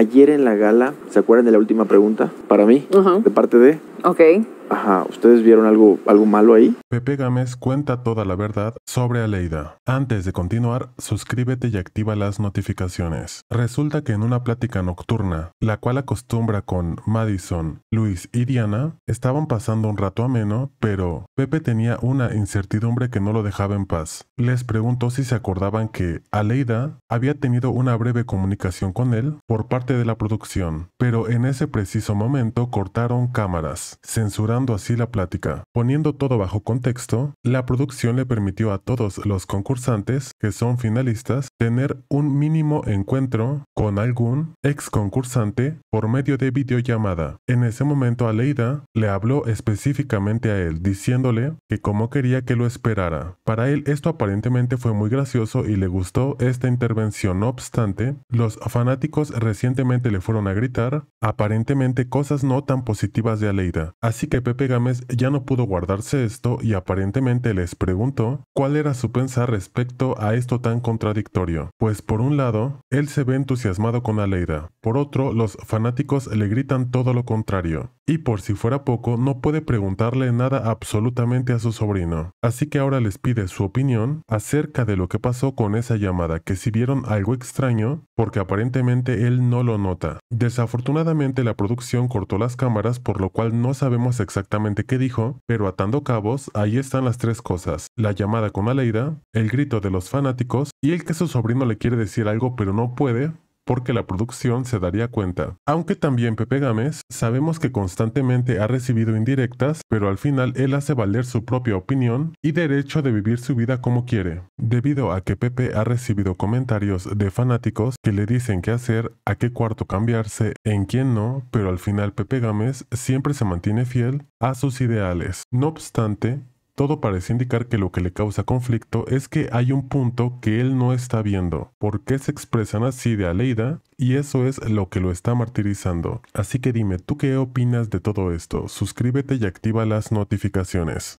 Ayer en la gala, ¿se acuerdan de la última pregunta? Para mí, de parte de... Ok. Ajá, ¿ustedes vieron algo, algo malo ahí? Pepe Gámez cuenta toda la verdad sobre Aleida. Antes de continuar, suscríbete y activa las notificaciones. Resulta que en una plática nocturna, la cual acostumbra con Madison, Luis y Diana, estaban pasando un rato ameno, pero Pepe tenía una incertidumbre que no lo dejaba en paz. Les preguntó si se acordaban que Aleida había tenido una breve comunicación con él por parte de la producción, pero en ese preciso momento cortaron cámaras, censurando así la plática. Poniendo todo bajo contexto, la producción le permitió a todos los concursantes, que son finalistas, tener un mínimo encuentro con algún ex concursante por medio de videollamada. En ese momento Aleida le habló específicamente a él, diciéndole que como quería que lo esperara. Para él esto aparentemente fue muy gracioso y le gustó esta intervención. No obstante, los fanáticos recientemente le fueron a gritar aparentemente cosas no tan positivas de Aleida. Así que Pepe Gámez ya no pudo guardarse esto y aparentemente les preguntó cuál era su pensar respecto a esto tan contradictorio, pues por un lado, él se ve entusiasmado con Aleida, por otro, los fanáticos le gritan todo lo contrario, y por si fuera poco, no puede preguntarle nada absolutamente a su sobrino, así que ahora les pide su opinión acerca de lo que pasó con esa llamada, que si vieron algo extraño, porque aparentemente él no lo nota. Desafortunadamente la producción cortó las cámaras por lo cual no sabemos exactamente exactamente qué dijo, pero atando cabos, ahí están las tres cosas, la llamada con Aleida, el grito de los fanáticos y el que su sobrino le quiere decir algo pero no puede porque la producción se daría cuenta. Aunque también Pepe Gámez sabemos que constantemente ha recibido indirectas, pero al final él hace valer su propia opinión y derecho de vivir su vida como quiere. Debido a que Pepe ha recibido comentarios de fanáticos que le dicen qué hacer, a qué cuarto cambiarse, en quién no, pero al final Pepe Gámez siempre se mantiene fiel a sus ideales. No obstante, todo parece indicar que lo que le causa conflicto es que hay un punto que él no está viendo, por qué se expresan así de Aleida y eso es lo que lo está martirizando. Así que dime, ¿tú qué opinas de todo esto? Suscríbete y activa las notificaciones.